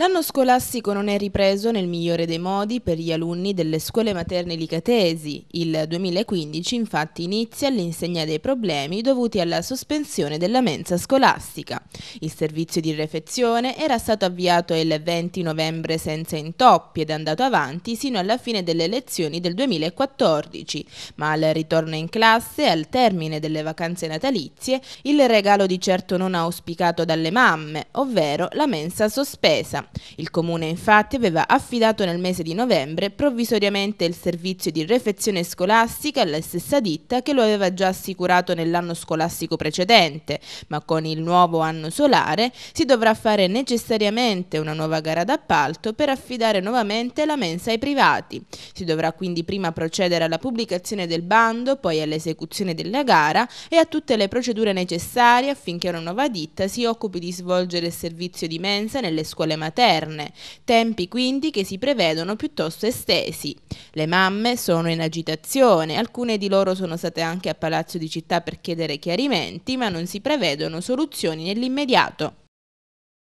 L'anno scolastico non è ripreso nel migliore dei modi per gli alunni delle scuole materne licatesi. Il 2015 infatti inizia all'insegna dei problemi dovuti alla sospensione della mensa scolastica. Il servizio di refezione era stato avviato il 20 novembre senza intoppi ed è andato avanti sino alla fine delle lezioni del 2014, ma al ritorno in classe, al termine delle vacanze natalizie, il regalo di certo non auspicato dalle mamme, ovvero la mensa sospesa il comune infatti aveva affidato nel mese di novembre provvisoriamente il servizio di refezione scolastica alla stessa ditta che lo aveva già assicurato nell'anno scolastico precedente, ma con il nuovo anno solare si dovrà fare necessariamente una nuova gara d'appalto per affidare nuovamente la mensa ai privati. Si dovrà quindi prima procedere alla pubblicazione del bando, poi all'esecuzione della gara e a tutte le procedure necessarie affinché una nuova ditta si occupi di svolgere il servizio di mensa nelle scuole materne materne, tempi quindi che si prevedono piuttosto estesi. Le mamme sono in agitazione, alcune di loro sono state anche a Palazzo di Città per chiedere chiarimenti, ma non si prevedono soluzioni nell'immediato.